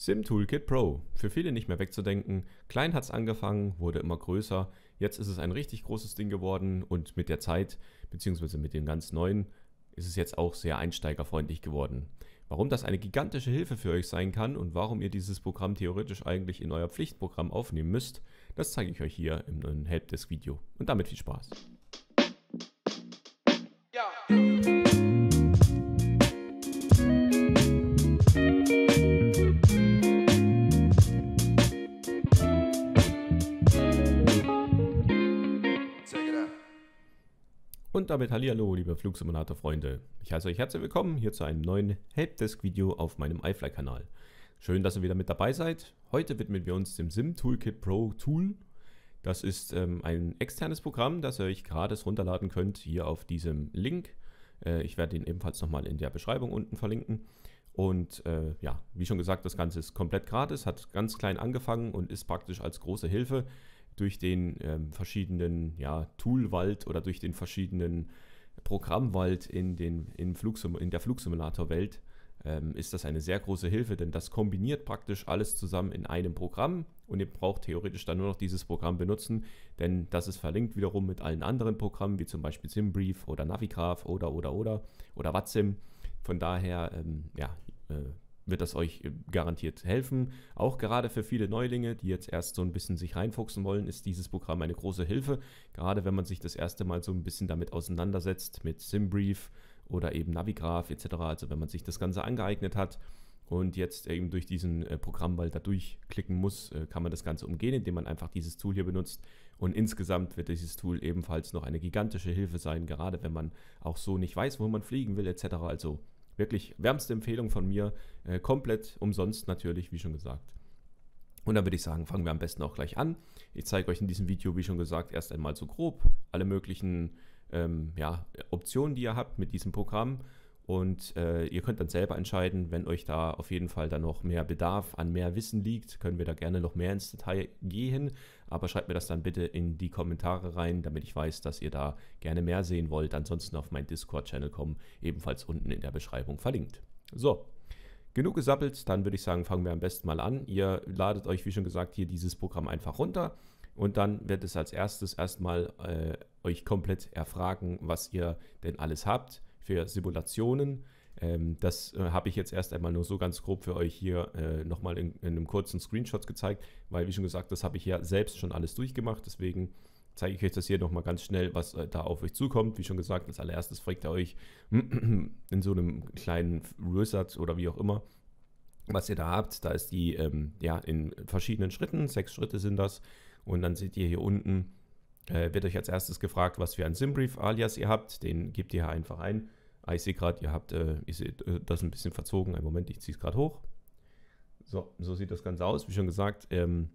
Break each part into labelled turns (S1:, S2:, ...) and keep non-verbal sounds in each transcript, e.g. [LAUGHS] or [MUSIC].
S1: Sim Toolkit Pro. Für viele nicht mehr wegzudenken. Klein hat es angefangen, wurde immer größer. Jetzt ist es ein richtig großes Ding geworden und mit der Zeit, beziehungsweise mit dem ganz neuen, ist es jetzt auch sehr einsteigerfreundlich geworden. Warum das eine gigantische Hilfe für euch sein kann und warum ihr dieses Programm theoretisch eigentlich in euer Pflichtprogramm aufnehmen müsst, das zeige ich euch hier im Helpdesk-Video. Und damit viel Spaß. Und damit Hallihallo, liebe Flugsimulator-Freunde. Ich heiße euch herzlich willkommen hier zu einem neuen Helpdesk-Video auf meinem iFly-Kanal. Schön, dass ihr wieder mit dabei seid. Heute widmen wir uns dem Sim Toolkit Pro Tool. Das ist ähm, ein externes Programm, das ihr euch gratis runterladen könnt, hier auf diesem Link. Äh, ich werde den ebenfalls nochmal in der Beschreibung unten verlinken. Und äh, ja, wie schon gesagt, das Ganze ist komplett gratis, hat ganz klein angefangen und ist praktisch als große Hilfe durch den ähm, verschiedenen ja, Toolwald oder durch den verschiedenen Programmwald in, den, in, Flugsim in der Flugsimulatorwelt ähm, ist das eine sehr große Hilfe, denn das kombiniert praktisch alles zusammen in einem Programm und ihr braucht theoretisch dann nur noch dieses Programm benutzen, denn das ist verlinkt wiederum mit allen anderen Programmen, wie zum Beispiel SimBrief oder Navigraph oder oder oder oder Watsim. Von daher, ähm, ja, äh, wird das euch äh, garantiert helfen. Auch gerade für viele Neulinge, die jetzt erst so ein bisschen sich reinfuchsen wollen, ist dieses Programm eine große Hilfe. Gerade wenn man sich das erste Mal so ein bisschen damit auseinandersetzt, mit Simbrief oder eben Navigraph etc. Also wenn man sich das Ganze angeeignet hat und jetzt eben durch diesen äh, Programmwald da durchklicken muss, äh, kann man das Ganze umgehen, indem man einfach dieses Tool hier benutzt. Und insgesamt wird dieses Tool ebenfalls noch eine gigantische Hilfe sein, gerade wenn man auch so nicht weiß, wo man fliegen will etc. Also Wirklich wärmste Empfehlung von mir. Äh, komplett umsonst natürlich, wie schon gesagt. Und dann würde ich sagen, fangen wir am besten auch gleich an. Ich zeige euch in diesem Video, wie schon gesagt, erst einmal so grob alle möglichen ähm, ja, Optionen, die ihr habt mit diesem Programm. Und äh, ihr könnt dann selber entscheiden, wenn euch da auf jeden Fall dann noch mehr Bedarf an mehr Wissen liegt, können wir da gerne noch mehr ins Detail gehen. Aber schreibt mir das dann bitte in die Kommentare rein, damit ich weiß, dass ihr da gerne mehr sehen wollt. Ansonsten auf meinen Discord-Channel kommen, ebenfalls unten in der Beschreibung verlinkt. So, Genug gesappelt, dann würde ich sagen, fangen wir am besten mal an. Ihr ladet euch, wie schon gesagt, hier dieses Programm einfach runter und dann wird es als erstes erstmal äh, euch komplett erfragen, was ihr denn alles habt für Simulationen. Ähm, das äh, habe ich jetzt erst einmal nur so ganz grob für euch hier äh, nochmal in, in, einem kurzen Screenshot gezeigt, weil wie schon gesagt, das habe ich ja selbst schon alles durchgemacht. Deswegen zeige ich euch das hier nochmal ganz schnell, was äh, da auf euch zukommt. Wie schon gesagt, als allererstes fragt ihr euch [CLEARS THROAT] in so einem kleinen Wizard oder wie auch immer, was ihr da habt. Da ist die, ähm, ja, in verschiedenen Schritten, sechs Schritte sind das. Und dann seht ihr hier unten, äh, wird euch als erstes gefragt, was für ein Simbrief alias ihr habt. Den gebt ihr einfach ein Ah, ich sehe gerade, ihr habt, äh, ich sehe äh, das ein bisschen verzogen. Einen Moment, ich ziehe es gerade hoch. So, so sieht das Ganze aus, wie schon gesagt. Ähm,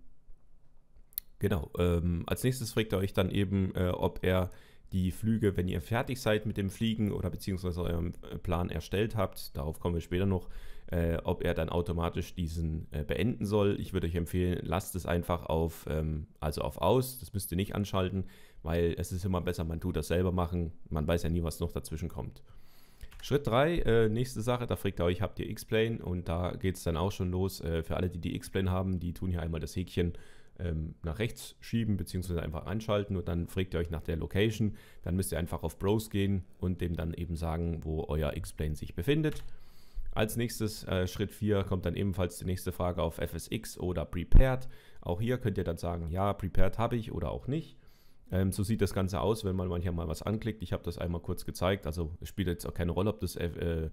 S1: genau, ähm, als nächstes fragt er euch dann eben, äh, ob er die Flüge, wenn ihr fertig seid mit dem Fliegen oder beziehungsweise euren äh, Plan erstellt habt, darauf kommen wir später noch, äh, ob er dann automatisch diesen äh, beenden soll. Ich würde euch empfehlen, lasst es einfach auf, ähm, also auf aus, das müsst ihr nicht anschalten, weil es ist immer besser, man tut das selber machen, man weiß ja nie, was noch dazwischen kommt. Schritt 3, äh, nächste Sache, da fragt ihr euch, habt ihr X-Plane? Und da geht es dann auch schon los. Äh, für alle, die die X-Plane haben, die tun hier einmal das Häkchen ähm, nach rechts schieben, beziehungsweise einfach anschalten und dann fragt ihr euch nach der Location. Dann müsst ihr einfach auf Bros gehen und dem dann eben sagen, wo euer X-Plane sich befindet. Als nächstes äh, Schritt 4 kommt dann ebenfalls die nächste Frage auf FSX oder Prepared. Auch hier könnt ihr dann sagen, ja, Prepared habe ich oder auch nicht. Ähm, so sieht das Ganze aus, wenn man manchmal mal was anklickt. Ich habe das einmal kurz gezeigt. Also es spielt jetzt auch keine Rolle, ob das F äh,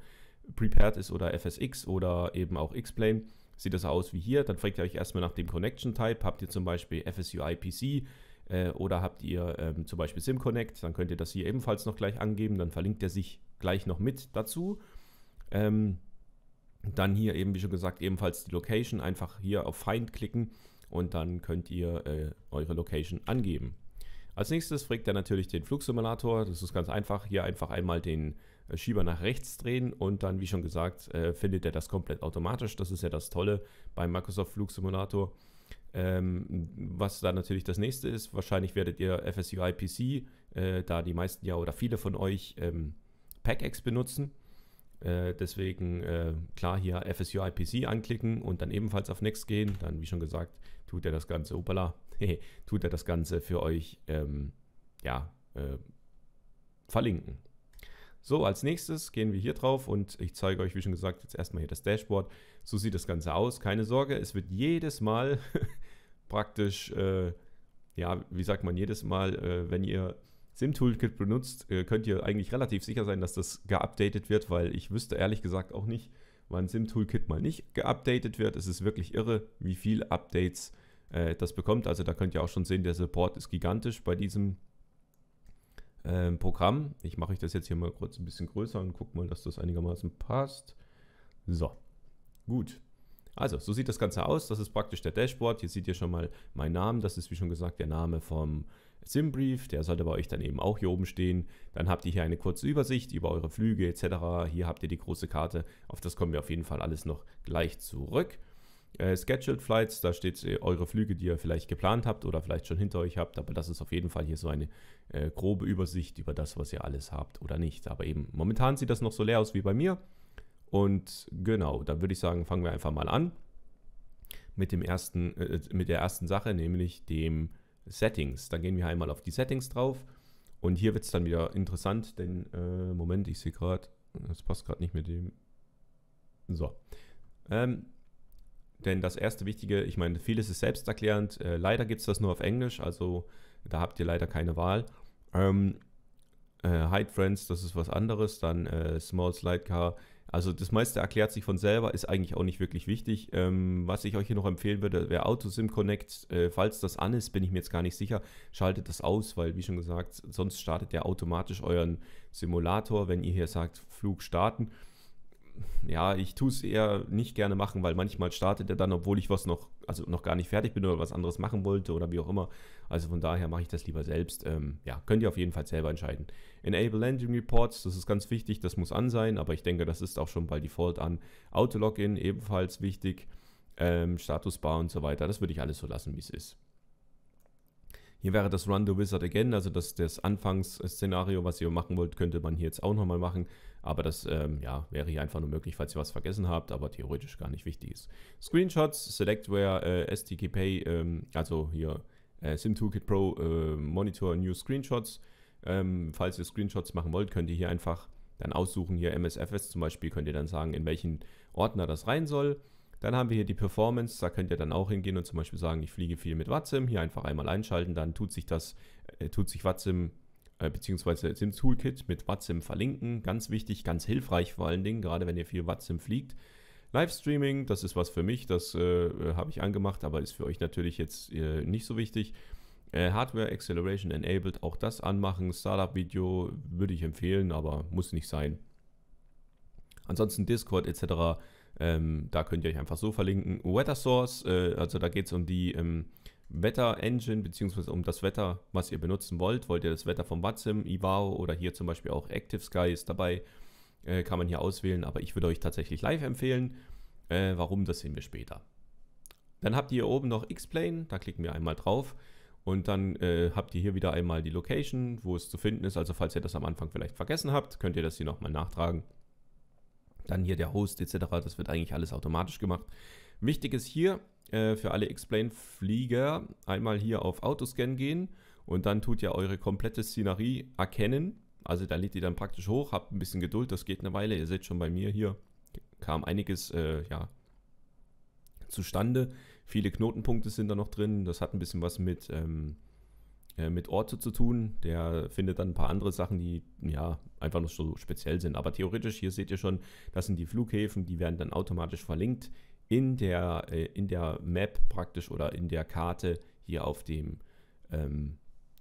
S1: Prepared ist oder FSX oder eben auch X-Plane. Sieht das aus wie hier. Dann fragt ihr euch erstmal nach dem Connection Type. Habt ihr zum Beispiel FSUI PC? Äh, oder habt ihr ähm, zum Beispiel Sim Connect? dann könnt ihr das hier ebenfalls noch gleich angeben, dann verlinkt er sich gleich noch mit dazu. Ähm, dann hier eben, wie schon gesagt, ebenfalls die Location. Einfach hier auf Find klicken und dann könnt ihr äh, eure Location angeben. Als nächstes fragt er natürlich den Flugsimulator. Das ist ganz einfach. Hier einfach einmal den äh, Schieber nach rechts drehen und dann, wie schon gesagt, äh, findet er das komplett automatisch. Das ist ja das Tolle beim Microsoft Flugsimulator. Ähm, was dann natürlich das nächste ist, wahrscheinlich werdet ihr FSUI PC, äh, da die meisten ja oder viele von euch ähm, PackX benutzen. Äh, deswegen äh, klar hier FSUI PC anklicken und dann ebenfalls auf Next gehen. Dann, wie schon gesagt, tut er das Ganze, upala, [LAUGHS] tut er das Ganze für euch ähm, ja, äh, verlinken. So, als nächstes gehen wir hier drauf und ich zeige euch, wie schon gesagt, jetzt erstmal hier das Dashboard. So sieht das Ganze aus. Keine Sorge, es wird jedes Mal [LAUGHS] praktisch, äh, ja, wie sagt man, jedes Mal, äh, wenn ihr SIM-Toolkit benutzt, äh, könnt ihr eigentlich relativ sicher sein, dass das geupdatet wird, weil ich wüsste ehrlich gesagt auch nicht, wann SIM-Toolkit mal nicht geupdatet wird. Es ist wirklich irre, wie viele Updates äh, das bekommt. Also da könnt ihr auch schon sehen, der Support ist gigantisch bei diesem äh, Programm. Ich mache euch das jetzt hier mal kurz ein bisschen größer und gucke mal, dass das einigermaßen passt. So, gut. Also, so sieht das Ganze aus. Das ist praktisch der Dashboard. Hier seht ihr schon mal meinen Namen. Das ist, wie schon gesagt, der Name vom Simbrief. Der sollte bei euch dann eben auch hier oben stehen. Dann habt ihr hier eine kurze Übersicht über eure Flüge etc. Hier habt ihr die große Karte. Auf das kommen wir auf jeden Fall alles noch gleich zurück äh, Scheduled Flights, da steht äh, eure Flüge, die ihr vielleicht geplant habt oder vielleicht schon hinter euch habt, aber das ist auf jeden Fall hier so eine äh, grobe Übersicht über das, was ihr alles habt oder nicht. Aber eben, momentan sieht das noch so leer aus wie bei mir. Und genau, dann würde ich sagen, fangen wir einfach mal an mit, dem ersten, äh, äh, mit der ersten Sache, nämlich dem Settings. Dann gehen wir einmal auf die Settings drauf. Und hier wird es dann wieder interessant, denn, äh, Moment, ich sehe gerade, das passt gerade nicht mit dem. So. Ähm, denn das erste Wichtige, ich meine, vieles ist selbsterklärend. Äh, leider gibt es das nur auf Englisch, also da habt ihr leider keine Wahl. Ähm, äh, Hide Friends, das ist was anderes. Dann äh, Small Slide Car. Also das meiste erklärt sich von selber, ist eigentlich auch nicht wirklich wichtig. Ähm, was ich euch hier noch empfehlen würde, wäre AutoSim Connect. Äh, falls das an ist, bin ich mir jetzt gar nicht sicher, schaltet das aus, weil wie schon gesagt, sonst startet der automatisch euren Simulator, wenn ihr hier sagt, Flug starten ja, ich tue es eher nicht gerne machen, weil manchmal startet er dann, obwohl ich was noch, also noch gar nicht fertig bin oder was anderes machen wollte oder wie auch immer. Also von daher mache ich das lieber selbst. Ähm, ja, könnt ihr auf jeden Fall selber entscheiden. Enable Landing Reports, das ist ganz wichtig, das muss an sein, aber ich denke, das ist auch schon bei Default an. Auto-Login ebenfalls wichtig, ähm, Statusbar und so weiter. Das würde ich alles so lassen, wie es ist. Hier wäre das Run the Wizard Again, also das, das Anfangsszenario, was ihr machen wollt, könnte man hier jetzt auch nochmal machen. Aber das ähm, ja, wäre hier einfach nur möglich, falls ihr was vergessen habt, aber theoretisch gar nicht wichtig ist. Screenshots, Selectware, äh, Pay, ähm, also hier äh, SimToolkit Pro, äh, Monitor, New Screenshots. Ähm, falls ihr Screenshots machen wollt, könnt ihr hier einfach dann aussuchen, hier MSFS zum Beispiel, könnt ihr dann sagen, in welchen Ordner das rein soll. Dann haben wir hier die Performance, da könnt ihr dann auch hingehen und zum Beispiel sagen, ich fliege viel mit Watsim, hier einfach einmal einschalten, dann tut sich das, äh, tut sich Watsim äh, beziehungsweise Sim Toolkit mit Watsim verlinken. Ganz wichtig, ganz hilfreich vor allen Dingen, gerade wenn ihr viel Watsim fliegt. Livestreaming, das ist was für mich, das äh, äh, habe ich angemacht, aber ist für euch natürlich jetzt äh, nicht so wichtig. Äh, Hardware Acceleration Enabled, auch das anmachen. Startup-Video würde ich empfehlen, aber muss nicht sein. Ansonsten Discord etc. Ähm, da könnt ihr euch einfach so verlinken. Weather Source, äh, also da geht es um die ähm, Wetter-Engine, beziehungsweise um das Wetter, was ihr benutzen wollt. Wollt ihr das Wetter von Watsim, Iwao oder hier zum Beispiel auch Active Sky ist dabei, äh, kann man hier auswählen, aber ich würde euch tatsächlich live empfehlen. Äh, warum, das sehen wir später. Dann habt ihr hier oben noch X-Plane, da klicken wir einmal drauf. Und dann äh, habt ihr hier wieder einmal die Location, wo es zu finden ist. Also falls ihr das am Anfang vielleicht vergessen habt, könnt ihr das hier nochmal nachtragen. Dann hier der Host etc. Das wird eigentlich alles automatisch gemacht. Wichtig ist hier äh, für alle Explain-Flieger einmal hier auf Autoscan gehen und dann tut ihr eure komplette Szenerie erkennen. Also da lädt ihr dann praktisch hoch, habt ein bisschen Geduld, das geht eine Weile. Ihr seht schon bei mir hier kam einiges äh, ja, zustande. Viele Knotenpunkte sind da noch drin. Das hat ein bisschen was mit ähm, äh, mit Orte zu tun. Der findet dann ein paar andere Sachen, die ja einfach nur so speziell sind. Aber theoretisch, hier seht ihr schon, das sind die Flughäfen, die werden dann automatisch verlinkt in der, äh, in der Map praktisch oder in der Karte hier auf dem ähm,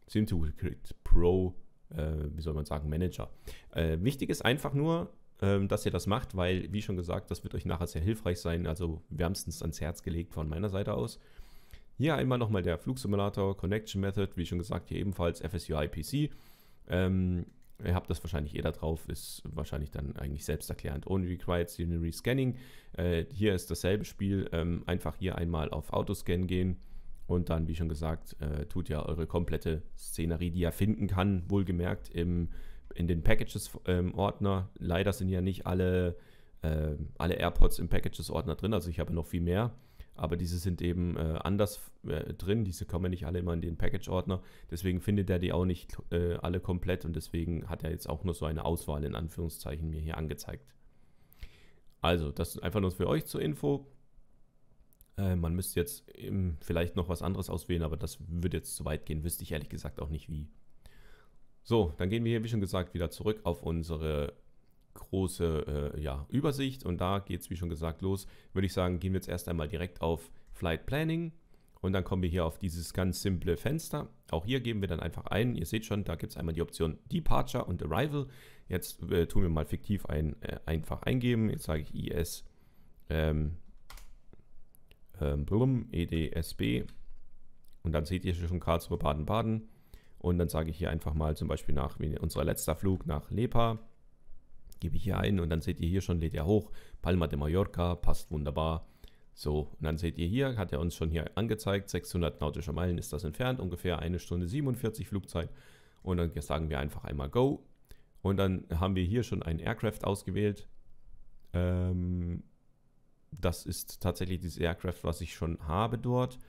S1: SimToolKit Pro, äh, wie soll man sagen, Manager. Äh, wichtig ist einfach nur, ähm, dass ihr das macht, weil, wie schon gesagt, das wird euch nachher sehr hilfreich sein. Also wärmstens ans Herz gelegt von meiner Seite aus. Hier einmal nochmal der Flugsimulator, Connection Method, wie schon gesagt, hier ebenfalls FSUI PC. Ähm, ihr habt das wahrscheinlich eh da drauf, ist wahrscheinlich dann eigentlich selbsterklärend. Ohne Required Scenery Scanning. Äh, hier ist dasselbe Spiel, ähm, einfach hier einmal auf Autoscan gehen und dann, wie schon gesagt, äh, tut ja eure komplette Szenerie, die ihr finden kann, wohlgemerkt im, in den Packages-Ordner. Ähm, Leider sind ja nicht alle, äh, alle AirPods im Packages-Ordner drin, also ich habe noch viel mehr aber diese sind eben äh, anders äh, drin, diese kommen nicht alle immer in den Package-Ordner, deswegen findet er die auch nicht äh, alle komplett und deswegen hat er jetzt auch nur so eine Auswahl in Anführungszeichen mir hier angezeigt. Also, das ist einfach nur für euch zur Info. Äh, man müsste jetzt vielleicht noch was anderes auswählen, aber das würde jetzt zu weit gehen, wüsste ich ehrlich gesagt auch nicht wie. So, dann gehen wir hier, wie schon gesagt, wieder zurück auf unsere große äh, ja, Übersicht und da geht es, wie schon gesagt, los. Würde ich sagen, gehen wir jetzt erst einmal direkt auf Flight Planning und dann kommen wir hier auf dieses ganz simple Fenster. Auch hier geben wir dann einfach ein, ihr seht schon, da gibt es einmal die Option Departure und Arrival. Jetzt äh, tun wir mal fiktiv ein, äh, einfach eingeben. Jetzt sage ich IS ähm, ähm, blum, EDSB und dann seht ihr schon Karlsruhe Baden-Baden. Und dann sage ich hier einfach mal zum Beispiel nach unser letzter Flug nach Lepa Gebe ich hier ein und dann seht ihr hier schon, lädt er hoch. Palma de Mallorca, passt wunderbar. So, und dann seht ihr hier, hat er uns schon hier angezeigt, 600 nautische Meilen ist das entfernt, ungefähr eine Stunde 47 Flugzeit. Und dann sagen wir einfach einmal Go. Und dann haben wir hier schon ein Aircraft ausgewählt. Ähm, das ist tatsächlich dieses Aircraft, was ich schon habe dort.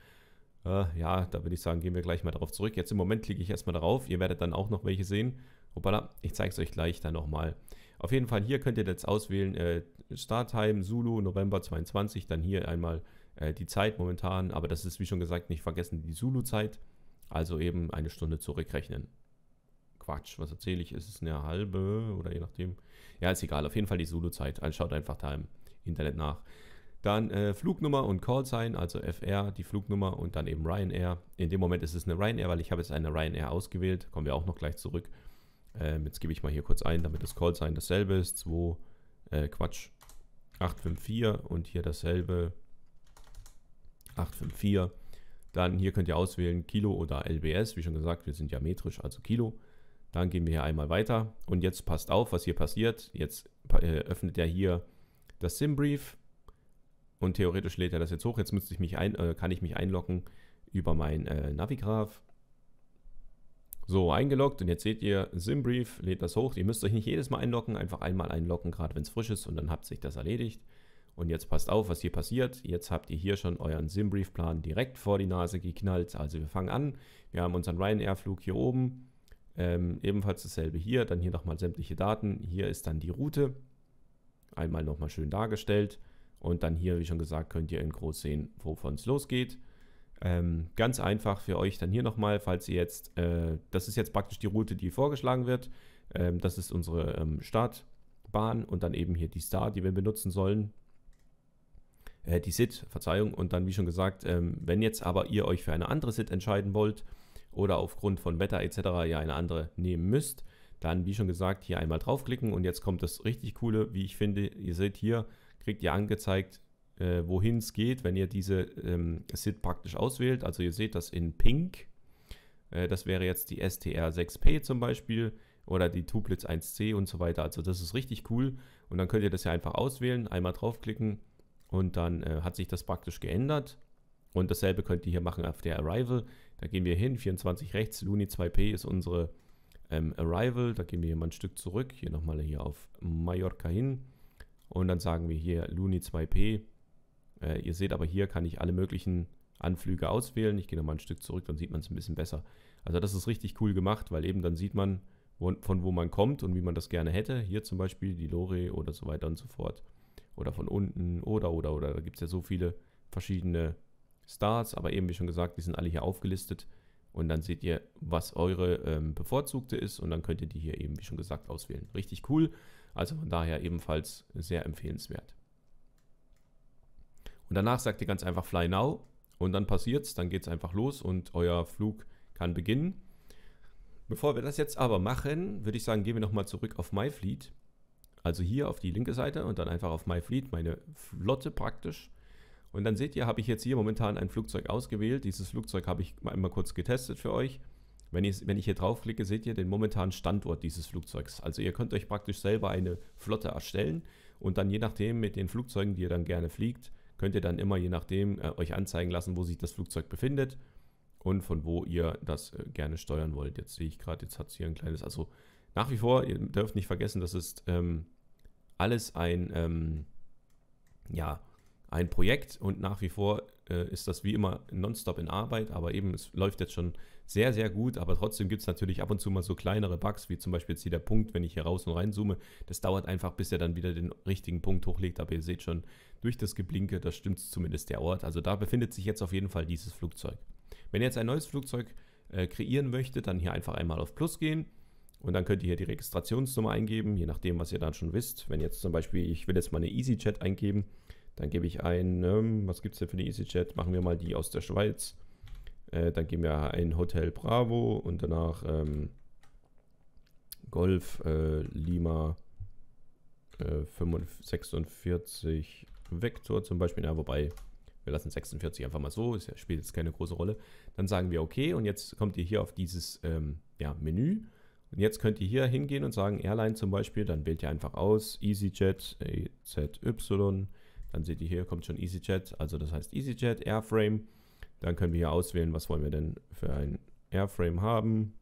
S1: Äh, ja, da würde ich sagen, gehen wir gleich mal darauf zurück. Jetzt im Moment klicke ich erstmal darauf. Ihr werdet dann auch noch welche sehen. Hoppala, ich zeige es euch gleich dann nochmal. Auf jeden Fall, hier könnt ihr jetzt auswählen, äh, Starttime, Zulu, November 22, dann hier einmal äh, die Zeit momentan, aber das ist wie schon gesagt, nicht vergessen die Zulu-Zeit, also eben eine Stunde zurückrechnen. Quatsch, was erzähle ich, ist es eine halbe oder je nachdem. Ja, ist egal, auf jeden Fall die Zulu-Zeit, also schaut einfach da im Internet nach. Dann äh, Flugnummer und Callsign, also FR, die Flugnummer und dann eben Ryanair. In dem Moment ist es eine Ryanair, weil ich habe jetzt eine Ryanair ausgewählt, kommen wir auch noch gleich zurück. Ähm, jetzt gebe ich mal hier kurz ein, damit das Callsign dasselbe ist. 2, äh, Quatsch, 854 und hier dasselbe 854. Dann hier könnt ihr auswählen Kilo oder LBS. Wie schon gesagt, wir sind ja metrisch, also Kilo. Dann gehen wir hier einmal weiter. Und jetzt passt auf, was hier passiert. Jetzt äh, öffnet er hier das SIM-Brief. Und theoretisch lädt er das jetzt hoch. Jetzt müsste ich mich ein, äh, kann ich mich einloggen über mein äh, Navigraph. So, eingeloggt und jetzt seht ihr Simbrief, lädt das hoch. Ihr müsst euch nicht jedes Mal einloggen, einfach einmal einloggen, gerade wenn es frisch ist und dann habt sich das erledigt. Und jetzt passt auf, was hier passiert. Jetzt habt ihr hier schon euren Simbrief-Plan direkt vor die Nase geknallt. Also wir fangen an. Wir haben unseren Ryanair-Flug hier oben. Ähm, ebenfalls dasselbe hier. Dann hier nochmal sämtliche Daten. Hier ist dann die Route. Einmal nochmal schön dargestellt. Und dann hier, wie schon gesagt, könnt ihr in groß sehen, wovon es losgeht. Ähm, ganz einfach für euch dann hier nochmal, falls ihr jetzt, äh, das ist jetzt praktisch die Route, die vorgeschlagen wird. Ähm, das ist unsere ähm, Startbahn und dann eben hier die Star, die wir benutzen sollen. Äh, die SID, Verzeihung. Und dann, wie schon gesagt, ähm, wenn jetzt aber ihr euch für eine andere SID entscheiden wollt oder aufgrund von Wetter etc. ja eine andere nehmen müsst, dann, wie schon gesagt, hier einmal draufklicken und jetzt kommt das richtig coole, wie ich finde, ihr seht hier, kriegt ihr angezeigt, äh, wohin es geht, wenn ihr diese ähm, SID praktisch auswählt. Also ihr seht das in Pink. Äh, das wäre jetzt die STR6P zum Beispiel oder die Tuplitz 1C und so weiter. Also das ist richtig cool. Und dann könnt ihr das ja einfach auswählen, einmal draufklicken und dann äh, hat sich das praktisch geändert. Und dasselbe könnt ihr hier machen auf der Arrival. Da gehen wir hin, 24 rechts, Luni 2P ist unsere ähm, Arrival. Da gehen wir hier mal ein Stück zurück, hier nochmal hier auf Mallorca hin. Und dann sagen wir hier Luni 2P äh, ihr seht aber hier kann ich alle möglichen Anflüge auswählen. Ich gehe nochmal ein Stück zurück, dann sieht man es ein bisschen besser. Also das ist richtig cool gemacht, weil eben dann sieht man, wo, von wo man kommt und wie man das gerne hätte. Hier zum Beispiel die Lore oder so weiter und so fort. Oder von unten oder oder oder. Da gibt es ja so viele verschiedene Starts, aber eben wie schon gesagt, die sind alle hier aufgelistet. Und dann seht ihr, was eure ähm, bevorzugte ist und dann könnt ihr die hier eben, wie schon gesagt, auswählen. Richtig cool. Also von daher ebenfalls sehr empfehlenswert. Und danach sagt ihr ganz einfach Fly Now und dann passiert's, dann geht's einfach los und euer Flug kann beginnen. Bevor wir das jetzt aber machen, würde ich sagen, gehen wir nochmal zurück auf MyFleet. Also hier auf die linke Seite und dann einfach auf MyFleet, meine Flotte praktisch. Und dann seht ihr, habe ich jetzt hier momentan ein Flugzeug ausgewählt. Dieses Flugzeug habe ich mal, mal kurz getestet für euch. Wenn ich, wenn ich hier draufklicke, seht ihr den momentanen Standort dieses Flugzeugs. Also ihr könnt euch praktisch selber eine Flotte erstellen und dann je nachdem mit den Flugzeugen, die ihr dann gerne fliegt, könnt ihr dann immer je nachdem äh, euch anzeigen lassen, wo sich das Flugzeug befindet und von wo ihr das äh, gerne steuern wollt. Jetzt sehe ich gerade, jetzt hat es hier ein kleines, also nach wie vor, ihr dürft nicht vergessen, das ist ähm, alles ein, ähm, ja, ein Projekt und nach wie vor äh, ist das wie immer nonstop in Arbeit, aber eben, es läuft jetzt schon sehr, sehr gut, aber trotzdem gibt es natürlich ab und zu mal so kleinere Bugs, wie zum Beispiel jetzt hier der Punkt, wenn ich hier raus und reinzoome, das dauert einfach, bis er dann wieder den richtigen Punkt hochlegt, aber ihr seht schon, durch das Geblinke, das stimmt zumindest der Ort, also da befindet sich jetzt auf jeden Fall dieses Flugzeug. Wenn ihr jetzt ein neues Flugzeug äh, kreieren möchtet, dann hier einfach einmal auf Plus gehen, und dann könnt ihr hier die Registrationsnummer eingeben, je nachdem, was ihr dann schon wisst. Wenn jetzt zum Beispiel, ich will jetzt mal eine EasyJet eingeben, dann gebe ich ein, ähm, was gibt es denn für eine EasyJet? Machen wir mal die aus der Schweiz. Äh, dann geben wir ein Hotel Bravo und danach ähm, Golf äh, Lima äh, 46 Vektor zum Beispiel. Ja, wobei, wir lassen 46 einfach mal so, es spielt jetzt keine große Rolle. Dann sagen wir okay und jetzt kommt ihr hier auf dieses ähm, ja, Menü. Und jetzt könnt ihr hier hingehen und sagen Airline zum Beispiel, dann wählt ihr einfach aus EasyJet, EZY dann seht ihr hier, kommt schon EasyJet, also das heißt EasyJet, Airframe. Dann können wir hier auswählen, was wollen wir denn für ein Airframe haben.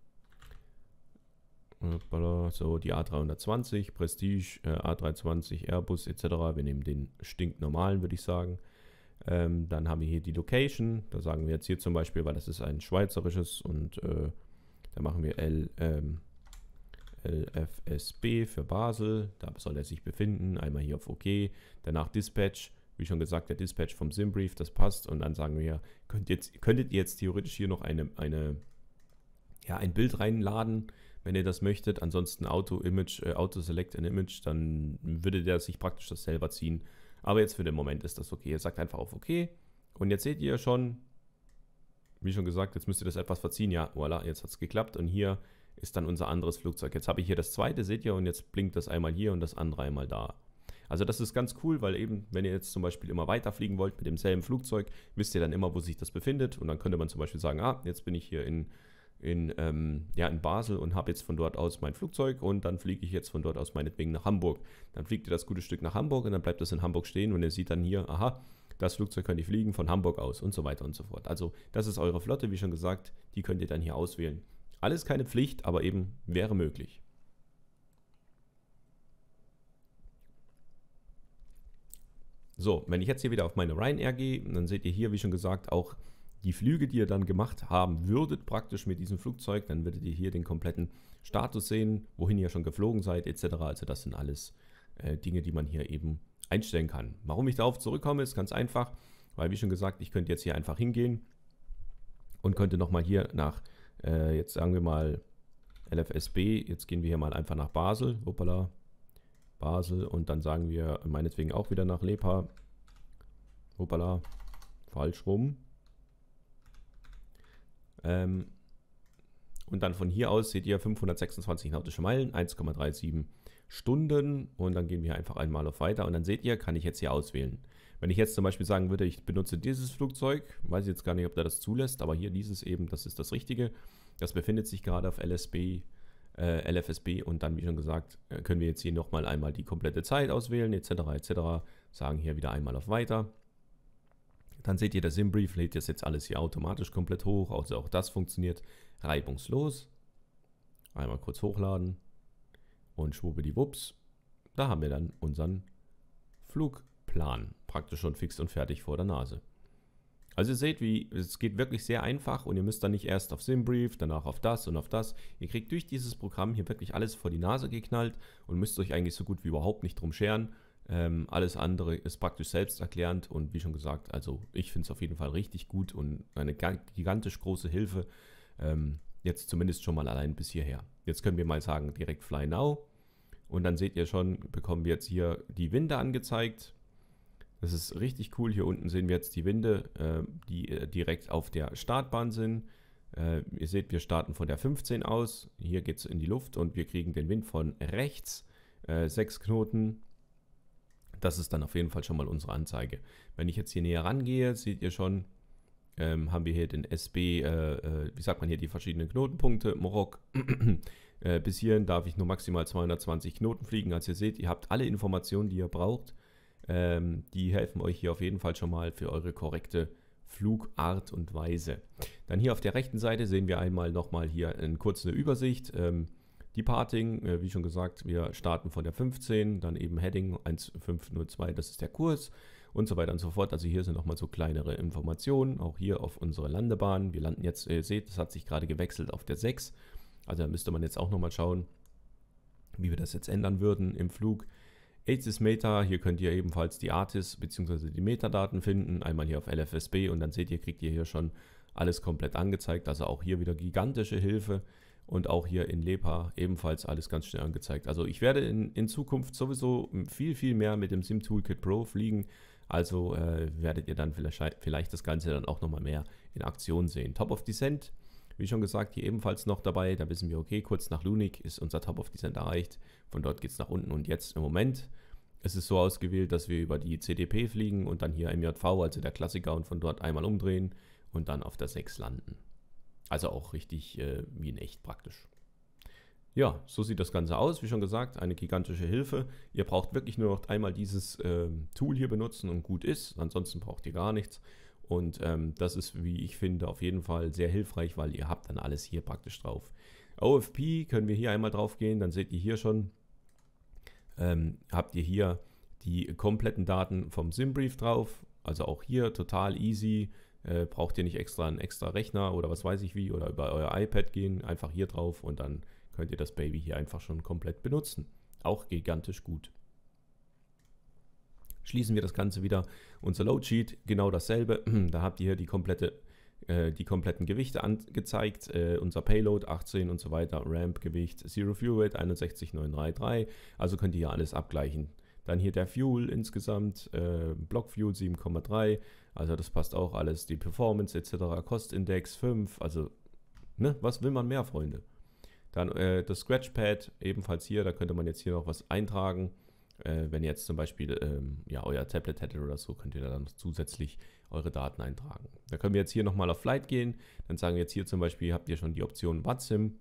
S1: So, die A320, Prestige, äh, A320, Airbus etc. Wir nehmen den stinknormalen, würde ich sagen. Ähm, dann haben wir hier die Location. Da sagen wir jetzt hier zum Beispiel, weil das ist ein schweizerisches und äh, da machen wir L, ähm, LFSB für Basel, da soll er sich befinden, einmal hier auf OK, danach Dispatch, wie schon gesagt, der Dispatch vom Simbrief, das passt und dann sagen wir, könnt jetzt, könntet ihr jetzt theoretisch hier noch eine, eine, ja, ein Bild reinladen, wenn ihr das möchtet, ansonsten Auto Image, äh, Auto Select an Image, dann würde der sich praktisch das selber ziehen, aber jetzt für den Moment ist das okay, ihr sagt einfach auf OK und jetzt seht ihr schon, wie schon gesagt, jetzt müsst ihr das etwas verziehen. Ja, voilà, jetzt hat es geklappt. Und hier ist dann unser anderes Flugzeug. Jetzt habe ich hier das zweite, seht ihr, und jetzt blinkt das einmal hier und das andere einmal da. Also das ist ganz cool, weil eben, wenn ihr jetzt zum Beispiel immer weiterfliegen wollt mit demselben Flugzeug, wisst ihr dann immer, wo sich das befindet. Und dann könnte man zum Beispiel sagen, ah, jetzt bin ich hier in, in, ähm, ja, in Basel und habe jetzt von dort aus mein Flugzeug und dann fliege ich jetzt von dort aus meinetwegen nach Hamburg. Dann fliegt ihr das gute Stück nach Hamburg und dann bleibt das in Hamburg stehen und ihr seht dann hier, aha, das Flugzeug könnte ich fliegen von Hamburg aus und so weiter und so fort. Also das ist eure Flotte, wie schon gesagt, die könnt ihr dann hier auswählen. Alles keine Pflicht, aber eben wäre möglich. So, wenn ich jetzt hier wieder auf meine Ryanair gehe, dann seht ihr hier, wie schon gesagt, auch die Flüge, die ihr dann gemacht haben würdet, praktisch mit diesem Flugzeug, dann würdet ihr hier den kompletten Status sehen, wohin ihr schon geflogen seid, etc. Also das sind alles äh, Dinge, die man hier eben einstellen kann. Warum ich darauf zurückkomme, ist ganz einfach, weil wie schon gesagt, ich könnte jetzt hier einfach hingehen und könnte nochmal hier nach äh, jetzt sagen wir mal LFSB, jetzt gehen wir hier mal einfach nach Basel, hoppala, Basel und dann sagen wir meinetwegen auch wieder nach Lepa, hoppala, falsch rum. Ähm, und dann von hier aus seht ihr 526 nautische Meilen, 1,37 Stunden und dann gehen wir einfach einmal auf Weiter und dann seht ihr, kann ich jetzt hier auswählen. Wenn ich jetzt zum Beispiel sagen würde, ich benutze dieses Flugzeug, weiß ich jetzt gar nicht, ob der das zulässt, aber hier dieses eben, das ist das Richtige. Das befindet sich gerade auf LSB, äh, LFSB und dann, wie schon gesagt, äh, können wir jetzt hier nochmal einmal die komplette Zeit auswählen, etc. etc. Sagen hier wieder einmal auf Weiter. Dann seht ihr, der Simbrief lädt das jetzt alles hier automatisch komplett hoch. Also auch das funktioniert reibungslos. Einmal kurz hochladen und schwuppdiwupps. Da haben wir dann unseren Flugplan praktisch schon fix und fertig vor der Nase. Also ihr seht, wie es geht wirklich sehr einfach und ihr müsst dann nicht erst auf Simbrief, danach auf das und auf das. Ihr kriegt durch dieses Programm hier wirklich alles vor die Nase geknallt und müsst euch eigentlich so gut wie überhaupt nicht drum scheren. Ähm, alles andere ist praktisch selbsterklärend und wie schon gesagt, also ich finde es auf jeden Fall richtig gut und eine gigantisch große Hilfe. Ähm, jetzt zumindest schon mal allein bis hierher. Jetzt können wir mal sagen direkt Fly Now und dann seht ihr schon, bekommen wir jetzt hier die Winde angezeigt das ist richtig cool. Hier unten sehen wir jetzt die Winde, äh, die äh, direkt auf der Startbahn sind. Äh, ihr seht, wir starten von der 15 aus. Hier geht es in die Luft und wir kriegen den Wind von rechts. Äh, 6 Knoten. Das ist dann auf jeden Fall schon mal unsere Anzeige. Wenn ich jetzt hier näher rangehe, seht ihr schon, ähm, haben wir hier den SB, äh, wie sagt man hier, die verschiedenen Knotenpunkte, Morok. [CLEARS THROAT] äh, bis hierhin darf ich nur maximal 220 Knoten fliegen. Als ihr seht, ihr habt alle Informationen, die ihr braucht. Ähm, die helfen euch hier auf jeden Fall schon mal für eure korrekte Flugart und Weise. Dann hier auf der rechten Seite sehen wir einmal nochmal hier eine kurze Übersicht. Ähm, Departing, äh, wie schon gesagt, wir starten von der 15, dann eben Heading 1502, das ist der Kurs und so weiter und so fort. Also hier sind nochmal so kleinere Informationen, auch hier auf unsere Landebahn. Wir landen jetzt, äh, ihr seht, das hat sich gerade gewechselt auf der 6. Also da müsste man jetzt auch nochmal schauen, wie wir das jetzt ändern würden im Flug. ACES Meta, hier könnt ihr ebenfalls die Artis bzw. die Metadaten finden. Einmal hier auf LFSB und dann seht ihr, kriegt ihr hier schon alles komplett angezeigt. Also auch hier wieder gigantische Hilfe und auch hier in LEPA ebenfalls alles ganz schnell angezeigt. Also ich werde in, in Zukunft sowieso viel, viel mehr mit dem Sim Toolkit Pro fliegen. Also äh, werdet ihr dann vielleicht, vielleicht das Ganze dann auch nochmal mehr in Aktion sehen. Top of Descent wie schon gesagt, hier ebenfalls noch dabei. Da wissen wir, okay, kurz nach Lunik ist unser Top of Descent erreicht. Von dort geht es nach unten und jetzt im Moment ist es so ausgewählt, dass wir über die CDP fliegen und dann hier MJV, also der Klassiker, und von dort einmal umdrehen und dann auf der 6 landen. Also auch richtig äh, wie in echt praktisch. Ja, so sieht das Ganze aus. Wie schon gesagt, eine gigantische Hilfe. Ihr braucht wirklich nur noch einmal dieses äh, Tool hier benutzen und gut ist. Ansonsten braucht ihr gar nichts. Und ähm, das ist, wie ich finde, auf jeden Fall sehr hilfreich, weil ihr habt dann alles hier praktisch drauf. OFP können wir hier einmal drauf gehen, dann seht ihr hier schon, ähm, habt ihr hier die kompletten Daten vom Simbrief drauf. Also auch hier total easy. Äh, braucht ihr nicht extra einen extra Rechner oder was weiß ich wie oder über euer iPad gehen. Einfach hier drauf und dann könnt ihr das Baby hier einfach schon komplett benutzen. Auch gigantisch gut schließen wir das Ganze wieder. Unser Load Sheet, genau dasselbe. [CLEARS THROAT] Da habt ihr hier die, komplette, äh, die kompletten Gewichte angezeigt. Äh, unser Payload 18 und so weiter. Ramp Gewicht Zero Fuel Rate 61933. Also könnt ihr hier alles abgleichen. Dann hier der Fuel insgesamt, äh, Block Fuel 7,3, also das passt auch alles. Die Performance etc., Kostindex 5, also ne, was will man mehr, Freunde? Dann äh, das Scratchpad, ebenfalls hier, da könnte man jetzt hier noch was eintragen. Äh, wenn ihr jetzt zum Beispiel ähm, ja, euer Tablet hättet oder so, könnt ihr da noch zusätzlich eure Daten eintragen. Da können wir jetzt hier nochmal auf Flight gehen. Dann sagen wir jetzt hier zum Beispiel, habt ihr schon die Option WhatsApp.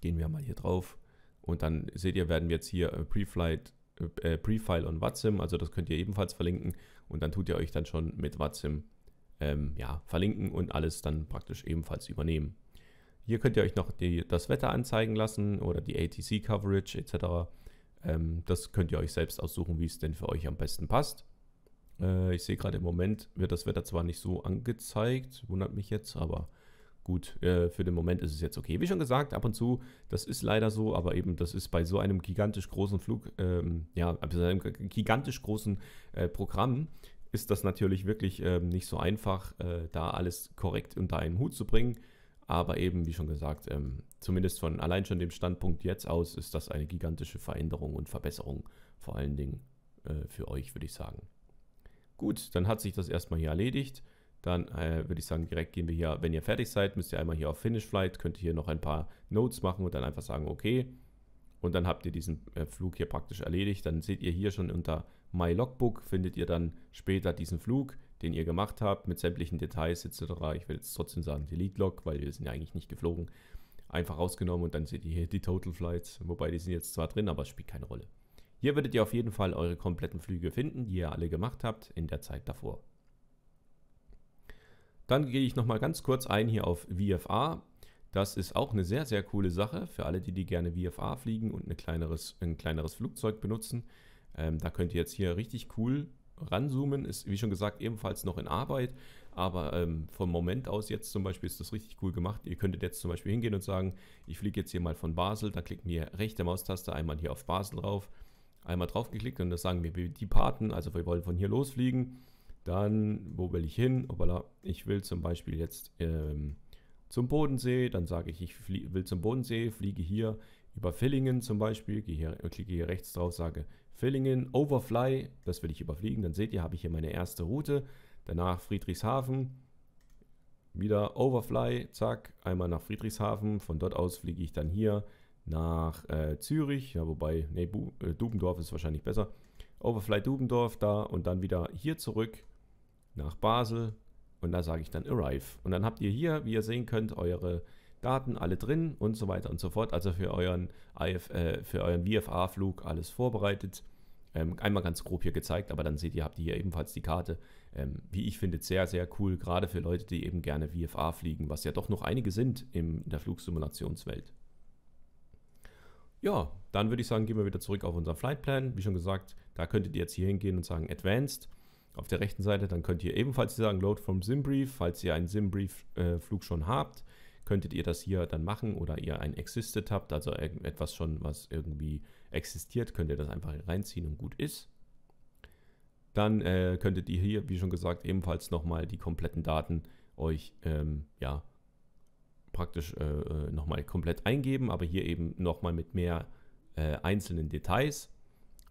S1: Gehen wir mal hier drauf. Und dann seht ihr, werden wir jetzt hier pre äh, Preflight äh, äh Prefile und WhatsApp. also das könnt ihr ebenfalls verlinken und dann tut ihr euch dann schon mit WhatsApp ähm, ja, verlinken und alles dann praktisch ebenfalls übernehmen. Hier könnt ihr euch noch die, das Wetter anzeigen lassen oder die ATC-Coverage etc. Ähm, das könnt ihr euch selbst aussuchen, wie es denn für euch am besten passt. Äh, ich sehe gerade im Moment wird das Wetter zwar nicht so angezeigt, wundert mich jetzt, aber gut, äh, für den Moment ist es jetzt okay. Wie schon gesagt, ab und zu, das ist leider so, aber eben, das ist bei so einem gigantisch großen Flug, ähm, ja, bei einem gigantisch großen äh, Programm, ist das natürlich wirklich ähm, nicht so einfach, äh, da alles korrekt unter einen Hut zu bringen. Aber eben, wie schon gesagt, ähm, zumindest von allein schon dem Standpunkt jetzt aus ist das eine gigantische Veränderung und Verbesserung, vor allen Dingen äh, für euch, würde ich sagen. Gut, dann hat sich das erstmal hier erledigt. Dann äh, würde ich sagen, direkt gehen wir hier, wenn ihr fertig seid, müsst ihr einmal hier auf Finish Flight, könnt ihr hier noch ein paar Notes machen und dann einfach sagen, okay. Und dann habt ihr diesen äh, Flug hier praktisch erledigt. Dann seht ihr hier schon unter My Logbook, findet ihr dann später diesen Flug den ihr gemacht habt, mit sämtlichen Details etc. Ich werde jetzt trotzdem sagen Delete Log, weil wir sind ja eigentlich nicht geflogen. Einfach rausgenommen und dann seht ihr hier die Total Flights, wobei die sind jetzt zwar drin, aber es spielt keine Rolle. Hier werdet ihr auf jeden Fall eure kompletten Flüge finden, die ihr alle gemacht habt in der Zeit davor. Dann gehe ich nochmal ganz kurz ein hier auf VFA. Das ist auch eine sehr, sehr coole Sache für alle, die, die gerne VFA fliegen und ein kleineres, ein kleineres Flugzeug benutzen. Ähm, da könnt ihr jetzt hier richtig cool ranzoomen ist, wie schon gesagt, ebenfalls noch in Arbeit. Aber ähm, vom Moment aus jetzt zum Beispiel ist das richtig cool gemacht. Ihr könntet jetzt zum Beispiel hingehen und sagen, ich fliege jetzt hier mal von Basel, dann klickt mir rechte Maustaste einmal hier auf Basel drauf, einmal drauf geklickt und das sagen wir die Paten, also wir wollen von hier losfliegen. Dann, wo will ich hin? Obala, ich will zum Beispiel jetzt ähm, zum Bodensee, dann sage ich, ich will zum Bodensee, fliege hier über Villingen zum Beispiel, gehe hier, klicke hier rechts drauf, sage Villingen, Overfly, das will ich überfliegen, dann seht ihr, habe ich hier meine erste Route. Danach Friedrichshafen, wieder Overfly, zack, einmal nach Friedrichshafen. Von dort aus fliege ich dann hier nach äh, Zürich, ja, wobei, nee, Bu äh, Dubendorf ist wahrscheinlich besser. Overfly Dubendorf da und dann wieder hier zurück nach Basel und da sage ich dann Arrive. Und dann habt ihr hier, wie ihr sehen könnt, eure Daten alle drin und so weiter und so fort. Also für euren, IF, äh, für euren VFA-Flug alles vorbereitet. Ähm, einmal ganz grob hier gezeigt, aber dann seht ihr, habt ihr hier ebenfalls die Karte. Ähm, wie ich finde, sehr, sehr cool, gerade für Leute, die eben gerne VFA fliegen, was ja doch noch einige sind in der Flugsimulationswelt. Ja, dann würde ich sagen, gehen wir wieder zurück auf unseren Flightplan. Wie schon gesagt, da könntet ihr jetzt hier hingehen und sagen Advanced. Auf der rechten Seite, dann könnt ihr ebenfalls sagen Load from Simbrief, falls ihr einen Simbrief-Flug äh, schon habt könntet ihr das hier dann machen oder ihr ein Existed habt, also etwas schon, was irgendwie existiert, könnt ihr das einfach reinziehen und gut ist. Dann äh, könntet ihr hier, wie schon gesagt, ebenfalls nochmal die kompletten Daten euch ähm, ja, praktisch äh, äh, nochmal komplett eingeben, aber hier eben nochmal mit mehr äh, einzelnen Details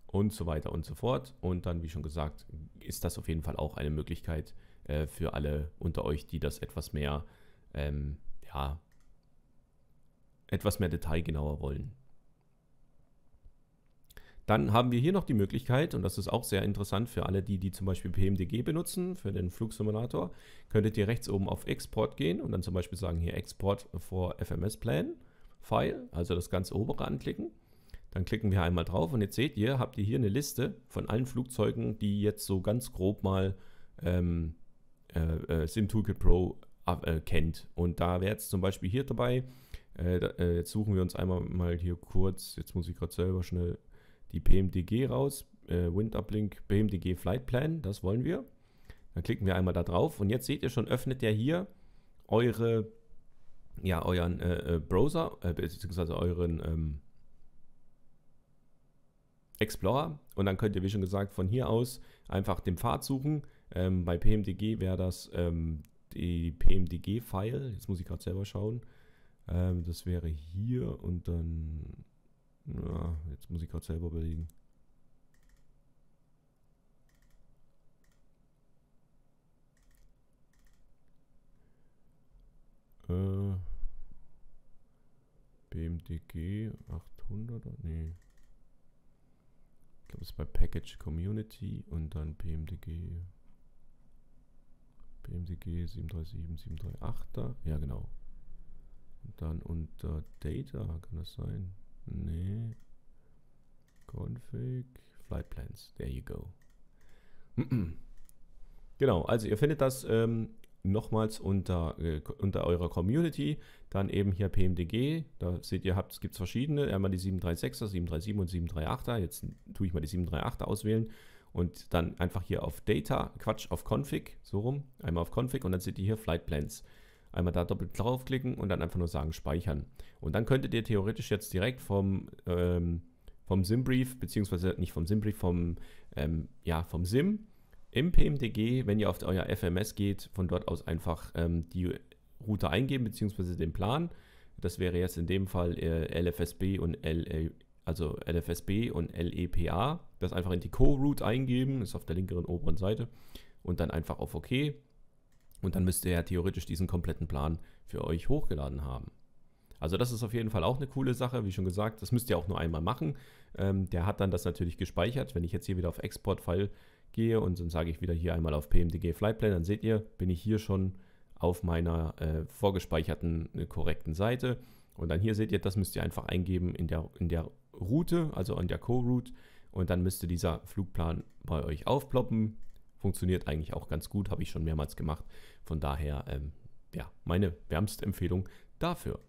S1: und so weiter und so fort. Und dann, wie schon gesagt, ist das auf jeden Fall auch eine Möglichkeit äh, für alle unter euch, die das etwas mehr ähm, ja, etwas mehr detailgenauer wollen. Dann haben wir hier noch die Möglichkeit, und das ist auch sehr interessant für alle, die, die zum Beispiel PMDG benutzen, für den Flugsimulator, könntet ihr rechts oben auf Export gehen und dann zum Beispiel sagen hier Export for FMS Plan File, also das ganz obere anklicken. Dann klicken wir einmal drauf und jetzt seht ihr, habt ihr hier eine Liste von allen Flugzeugen, die jetzt so ganz grob mal ähm, äh, äh SimToolkit Pro äh, kennt. Und da wäre jetzt zum Beispiel hier dabei, äh, äh, jetzt suchen wir uns einmal mal hier kurz, jetzt muss ich gerade selber schnell die PMDG raus, äh, Uplink PMDG Flight Plan, das wollen wir. Dann klicken wir einmal da drauf und jetzt seht ihr schon, öffnet der hier eure, ja, euren äh, äh Browser, äh, beziehungsweise euren ähm, Explorer und dann könnt ihr, wie schon gesagt, von hier aus einfach den Pfad suchen. Ähm, bei PMDG wäre das ähm, die PMDG-File. Jetzt muss ich gerade selber schauen. Ähm, das wäre hier und dann. Na, jetzt muss ich gerade selber überlegen. Äh, BMDG 800er? Nee. Ich glaube, es ist bei Package Community und dann BMDG MCG 737, 738 er Ja, genau. Und dann unter Data kann das sein. Nee. Config, Flight Plans. There you go. [CLEARS THROAT] genau, also ihr findet das ähm, nochmals unter, äh, unter eurer Community. Dann eben hier PMDG. Da seht ihr, es gibt verschiedene. Einmal die 736er, 737 und 738er. Jetzt tue ich mal die 738er auswählen und dann einfach hier auf Data, Quatsch, auf Config, so rum, einmal auf Config und dann seht ihr hier Flight Plans. Einmal da doppelt draufklicken und dann einfach nur sagen Speichern. Und dann könntet ihr theoretisch jetzt direkt vom, ähm, vom SIM-Brief, beziehungsweise nicht vom SIM-Brief, vom, ähm, ja, vom SIM im PMDG, wenn ihr auf euer FMS geht, von dort aus einfach ähm, die Route eingeben, beziehungsweise den Plan. Das wäre jetzt in dem Fall äh, LFSB und L, e, also LFSB und LEPA das einfach in die Co-Root eingeben, ist auf der linkeren oberen Seite und dann einfach auf OK. Und dann müsst ihr ja theoretisch diesen kompletten Plan für euch hochgeladen haben. Also das ist auf jeden Fall auch eine coole Sache, wie schon gesagt, das müsst ihr auch nur einmal machen. Ähm, der hat dann das natürlich gespeichert. Wenn ich jetzt hier wieder auf Export-File gehe und dann sage ich wieder hier einmal auf PMDG Flightplan, dann seht ihr, bin ich hier schon auf meiner äh, vorgespeicherten äh, korrekten Seite. Und dann hier seht ihr, das müsst ihr einfach eingeben in der, in der Route, also an der Co-Route, und dann müsste dieser Flugplan bei euch aufploppen. Funktioniert eigentlich auch ganz gut, habe ich schon mehrmals gemacht. Von daher, ähm, ja, meine wärmste Empfehlung dafür.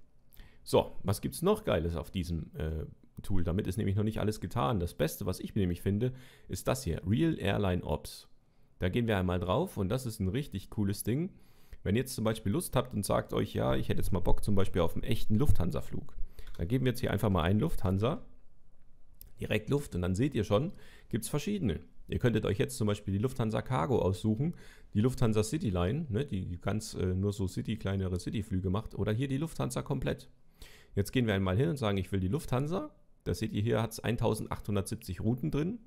S1: So, was gibt es noch Geiles auf diesem äh, Tool? Damit ist nämlich noch nicht alles getan. Das Beste, was ich nämlich finde, ist das hier, Real Airline Ops. Da gehen wir einmal drauf und das ist ein richtig cooles Ding. Wenn ihr jetzt zum Beispiel Lust habt und sagt euch, ja, ich hätte jetzt mal Bock zum Beispiel auf einen echten Lufthansa-Flug, dann geben wir jetzt hier einfach mal einen Lufthansa direkt Luft und dann seht ihr schon, gibt es verschiedene. Ihr könntet euch jetzt zum Beispiel die Lufthansa Cargo aussuchen, die Lufthansa Cityline, ne, die ganz äh, nur so City, kleinere Cityflüge macht, oder hier die Lufthansa komplett. Jetzt gehen wir einmal hin und sagen, ich will die Lufthansa. Da seht ihr hier, hat es 1870 Routen drin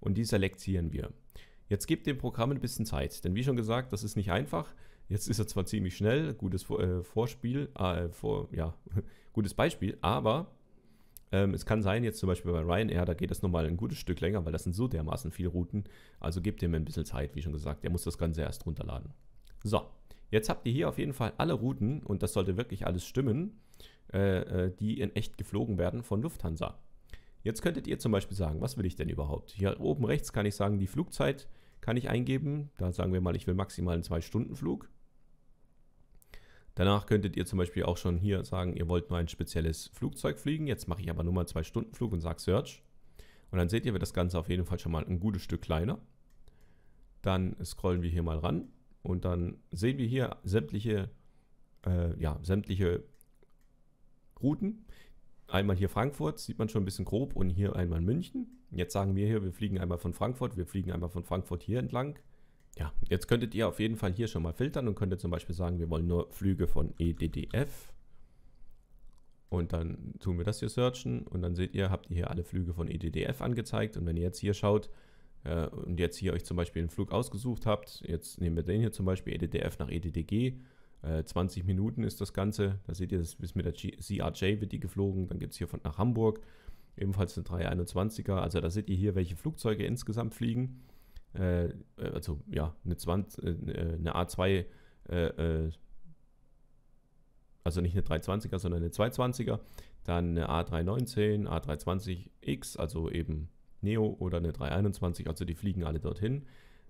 S1: und die selektieren wir. Jetzt gebt dem Programm ein bisschen Zeit, denn wie schon gesagt, das ist nicht einfach. Jetzt ist er zwar ziemlich schnell, gutes äh, Vorspiel, äh, vor, ja, [LAUGHS] gutes Beispiel, aber ähm, es kann sein, jetzt zum Beispiel bei Ryanair, da geht das nochmal ein gutes Stück länger, weil das sind so dermaßen viele Routen. Also gebt ihm ein bisschen Zeit, wie schon gesagt. Er muss das Ganze erst runterladen. So, jetzt habt ihr hier auf jeden Fall alle Routen, und das sollte wirklich alles stimmen, äh, äh, die in echt geflogen werden von Lufthansa. Jetzt könntet ihr zum Beispiel sagen, was will ich denn überhaupt? Hier oben rechts kann ich sagen, die Flugzeit kann ich eingeben. Da sagen wir mal, ich will maximal einen 2-Stunden-Flug. Danach könntet ihr zum Beispiel auch schon hier sagen, ihr wollt nur ein spezielles Flugzeug fliegen. Jetzt mache ich aber nur mal zwei Stunden Flug und sage Search. Und dann seht ihr, wird das Ganze auf jeden Fall schon mal ein gutes Stück kleiner. Dann scrollen wir hier mal ran und dann sehen wir hier sämtliche, äh, ja, sämtliche Routen. Einmal hier Frankfurt, sieht man schon ein bisschen grob und hier einmal München. Jetzt sagen wir hier, wir fliegen einmal von Frankfurt, wir fliegen einmal von Frankfurt hier entlang ja, jetzt könntet ihr auf jeden Fall hier schon mal filtern und könntet zum Beispiel sagen, wir wollen nur Flüge von EDDF. Und dann tun wir das hier searchen und dann seht ihr, habt ihr hier alle Flüge von EDDF angezeigt. Und wenn ihr jetzt hier schaut äh, und jetzt hier euch zum Beispiel einen Flug ausgesucht habt, jetzt nehmen wir den hier zum Beispiel EDDF nach EDDG. Äh, 20 Minuten ist das Ganze. Da seht ihr, das ist mit der G CRJ wird die geflogen. Dann gibt es hier von nach Hamburg. Ebenfalls eine 321er. Also da seht ihr hier, welche Flugzeuge insgesamt fliegen. Äh, äh, also ja, eine, 20, äh, eine A2, äh, äh, also nicht eine 320er, sondern eine 220er, dann eine A319, A320X, also eben Neo oder eine 321, also die fliegen alle dorthin.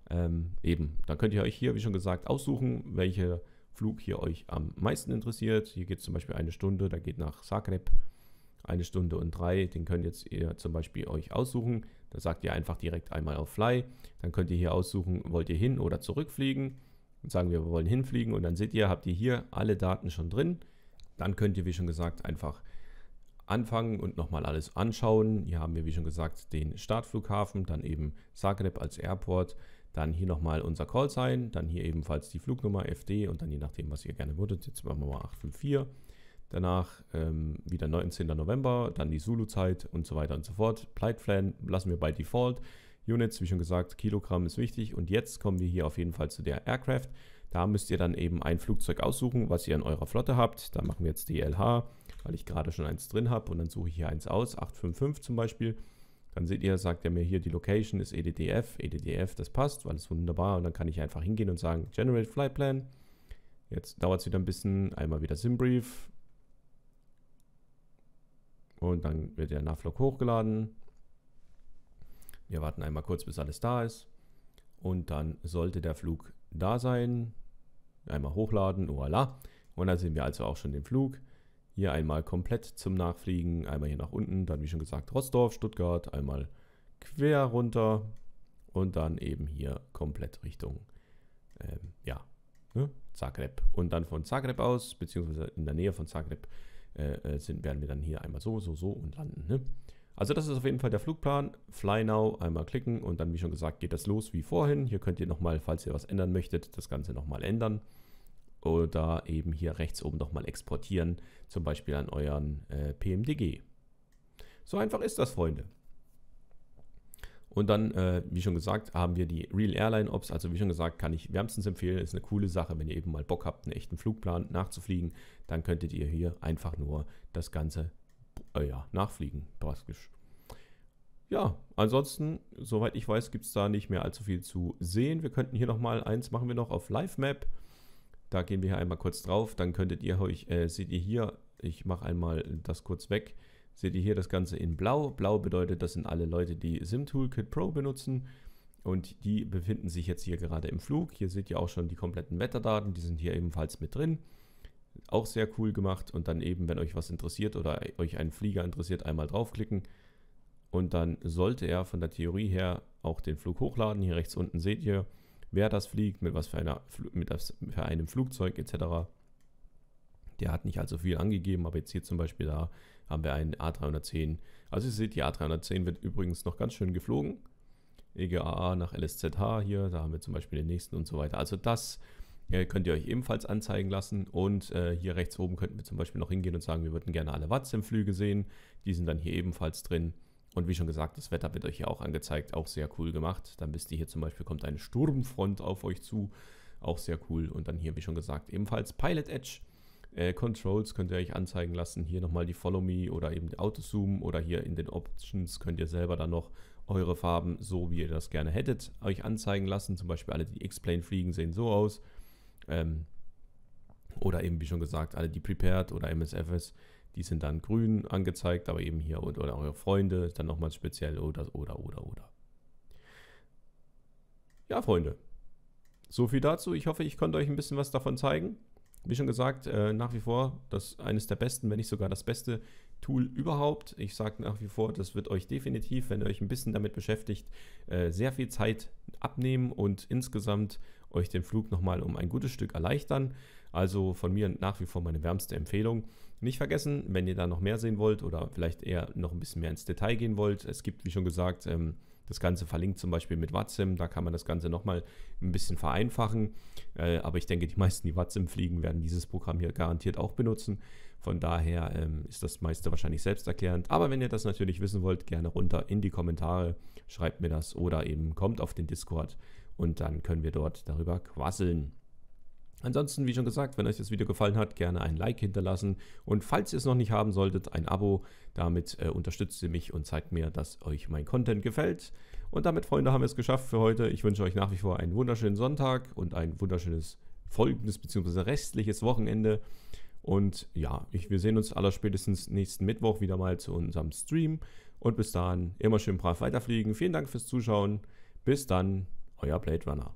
S1: Ähm, eben, da könnt ihr euch hier, wie schon gesagt, aussuchen, welcher Flug hier euch am meisten interessiert. Hier geht es zum Beispiel eine Stunde, da geht nach Zagreb eine Stunde und drei. Den könnt jetzt ihr zum Beispiel euch aussuchen. Da sagt ihr einfach direkt einmal auf Fly. Dann könnt ihr hier aussuchen, wollt ihr hin oder zurückfliegen. Und sagen wir, wir wollen hinfliegen und dann seht ihr, habt ihr hier alle Daten schon drin. Dann könnt ihr, wie schon gesagt, einfach anfangen und nochmal alles anschauen. Hier haben wir, wie schon gesagt, den Startflughafen, dann eben Zagreb als Airport, dann hier nochmal unser Call Sign, dann hier ebenfalls die Flugnummer FD und dann je nachdem, was ihr gerne würdet, jetzt machen wir mal 854. Danach ähm, wieder 19. November, dann die Zulu-Zeit und so weiter und so fort. Pleitplan lassen wir bei Default. Units, wie schon gesagt, Kilogramm ist wichtig. Und jetzt kommen wir hier auf jeden Fall zu der Aircraft. Da müsst ihr dann eben ein Flugzeug aussuchen, was ihr in eurer Flotte habt. Da machen wir jetzt DLH, weil ich gerade schon eins drin habe. Und dann suche ich hier eins aus, 855 zum Beispiel. Dann seht ihr, sagt er mir hier, die Location ist EDDF. EDDF, das passt, weil es wunderbar. Und dann kann ich einfach hingehen und sagen, Generate Flight Plan. Jetzt dauert es wieder ein bisschen. Einmal wieder Simbrief, und dann wird der Navlog hochgeladen. Wir warten einmal kurz, bis alles da ist. Und dann sollte der Flug da sein. Einmal hochladen, voilà. Und dann sehen wir also auch schon den Flug. Hier einmal komplett zum Nachfliegen, einmal hier nach unten, dann wie schon gesagt Rostorf, Stuttgart, einmal quer runter und dann eben hier komplett Richtung, ähm, ja, ne? Zagreb. Und dann von Zagreb aus, beziehungsweise in der Nähe von Zagreb, äh, äh, sind, werden wir dann hier einmal so, so, so und landen. Ne? Also das ist auf jeden Fall der Flugplan. Fly Now, einmal klicken und dann, wie schon gesagt, geht das los wie vorhin. Hier könnt ihr nochmal, falls ihr was ändern möchtet, das Ganze nochmal ändern. Oder eben hier rechts oben nochmal exportieren, zum Beispiel an euren äh, PMDG. So einfach ist das, Freunde. Und dann, äh, wie schon gesagt, haben wir die Real Airline Ops. Also wie schon gesagt, kann ich wärmstens empfehlen. Ist eine coole Sache, wenn ihr eben mal Bock habt, einen echten Flugplan nachzufliegen. Dann könntet ihr hier einfach nur das Ganze äh, ja, nachfliegen, praktisch. Ja, ansonsten, soweit ich weiß, gibt es da nicht mehr allzu viel zu sehen. Wir könnten hier nochmal, eins machen wir noch auf Live Map. Da gehen wir hier einmal kurz drauf. Dann könntet ihr euch, äh, seht ihr hier, ich mache einmal das kurz weg Seht ihr hier das Ganze in blau. Blau bedeutet, das sind alle Leute, die Sim Toolkit Pro benutzen. Und die befinden sich jetzt hier gerade im Flug. Hier seht ihr auch schon die kompletten Wetterdaten. Die sind hier ebenfalls mit drin. Auch sehr cool gemacht. Und dann eben, wenn euch was interessiert oder euch einen Flieger interessiert, einmal draufklicken. Und dann sollte er von der Theorie her auch den Flug hochladen. Hier rechts unten seht ihr, wer das fliegt, mit was für, einer, mit was für einem Flugzeug etc. Der hat nicht allzu viel angegeben, aber jetzt hier zum Beispiel da haben wir einen A310. Also ihr seht, die A310 wird übrigens noch ganz schön geflogen. EGAA nach LSZH hier, da haben wir zum Beispiel den nächsten und so weiter. Also das äh, könnt ihr euch ebenfalls anzeigen lassen. Und äh, hier rechts oben könnten wir zum Beispiel noch hingehen und sagen, wir würden gerne alle Watts-Flüge im sehen. Die sind dann hier ebenfalls drin. Und wie schon gesagt, das Wetter wird euch hier auch angezeigt, auch sehr cool gemacht. Dann wisst ihr hier zum Beispiel, kommt eine Sturmfront auf euch zu, auch sehr cool. Und dann hier, wie schon gesagt, ebenfalls Pilot Edge äh, Controls könnt ihr euch anzeigen lassen. Hier nochmal die Follow Me oder eben die Autozoom oder hier in den Options könnt ihr selber dann noch eure Farben, so wie ihr das gerne hättet, euch anzeigen lassen. Zum Beispiel alle, die X-Plane fliegen, sehen so aus. Ähm, oder eben, wie schon gesagt, alle, die Prepared oder MSFS, die sind dann grün angezeigt, aber eben hier oder, oder eure Freunde, dann nochmal speziell oder, oder, oder, oder. Ja, Freunde, so viel dazu. Ich hoffe, ich konnte euch ein bisschen was davon zeigen. Wie schon gesagt, äh, nach wie vor das eines der besten, wenn nicht sogar das beste Tool überhaupt. Ich sage nach wie vor, das wird euch definitiv, wenn ihr euch ein bisschen damit beschäftigt, äh, sehr viel Zeit abnehmen und insgesamt euch den Flug nochmal um ein gutes Stück erleichtern. Also von mir nach wie vor meine wärmste Empfehlung. Nicht vergessen, wenn ihr da noch mehr sehen wollt oder vielleicht eher noch ein bisschen mehr ins Detail gehen wollt, es gibt, wie schon gesagt, ähm, das Ganze verlinkt zum Beispiel mit Watsim, da kann man das Ganze nochmal ein bisschen vereinfachen. Äh, aber ich denke, die meisten, die Watsim fliegen, werden dieses Programm hier garantiert auch benutzen. Von daher ähm, ist das meiste wahrscheinlich selbsterklärend. Aber wenn ihr das natürlich wissen wollt, gerne runter in die Kommentare, schreibt mir das oder eben kommt auf den Discord und dann können wir dort darüber quasseln. Ansonsten, wie schon gesagt, wenn euch das Video gefallen hat, gerne ein Like hinterlassen und falls ihr es noch nicht haben solltet, ein Abo. Damit äh, unterstützt ihr mich und zeigt mir, dass euch mein Content gefällt. Und damit, Freunde, haben wir es geschafft für heute. Ich wünsche euch nach wie vor einen wunderschönen Sonntag und ein wunderschönes folgendes bzw. restliches Wochenende. Und ja, ich, wir sehen uns aller spätestens nächsten Mittwoch wieder mal zu unserem Stream. Und bis dahin immer schön brav weiterfliegen. Vielen Dank fürs Zuschauen. Bis dann, euer Blade Runner.